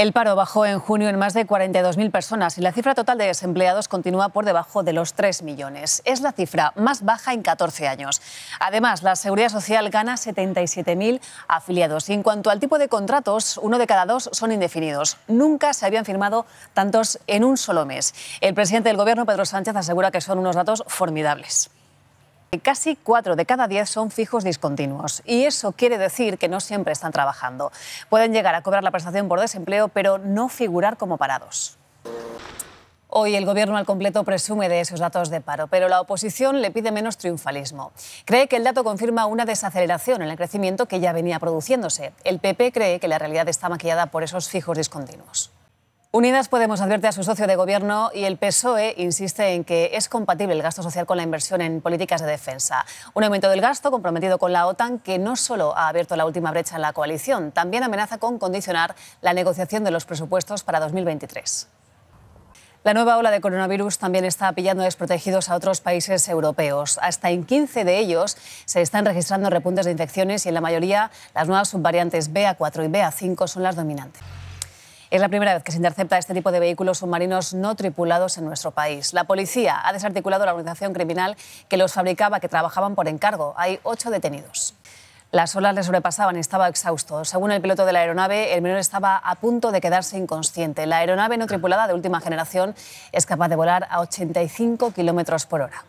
El paro bajó en junio en más de 42.000 personas y la cifra total de desempleados continúa por debajo de los 3 millones. Es la cifra más baja en 14 años. Además, la Seguridad Social gana 77.000 afiliados y en cuanto al tipo de contratos, uno de cada dos son indefinidos. Nunca se habían firmado tantos en un solo mes. El presidente del Gobierno, Pedro Sánchez, asegura que son unos datos formidables. Casi cuatro de cada diez son fijos discontinuos y eso quiere decir que no siempre están trabajando. Pueden llegar a cobrar la prestación por desempleo, pero no figurar como parados. Hoy el gobierno al completo presume de esos datos de paro, pero la oposición le pide menos triunfalismo. Cree que el dato confirma una desaceleración en el crecimiento que ya venía produciéndose. El PP cree que la realidad está maquillada por esos fijos discontinuos. Unidas Podemos advierte a su socio de gobierno y el PSOE insiste en que es compatible el gasto social con la inversión en políticas de defensa. Un aumento del gasto comprometido con la OTAN que no solo ha abierto la última brecha en la coalición, también amenaza con condicionar la negociación de los presupuestos para 2023. La nueva ola de coronavirus también está pillando desprotegidos a otros países europeos. Hasta en 15 de ellos se están registrando repuntes de infecciones y en la mayoría las nuevas subvariantes BA4 y BA5 son las dominantes. Es la primera vez que se intercepta este tipo de vehículos submarinos no tripulados en nuestro país. La policía ha desarticulado la organización criminal que los fabricaba, que trabajaban por encargo. Hay ocho detenidos. Las olas le sobrepasaban y estaba exhausto. Según el piloto de la aeronave, el menor estaba a punto de quedarse inconsciente. La aeronave no tripulada de última generación es capaz de volar a 85 kilómetros por hora.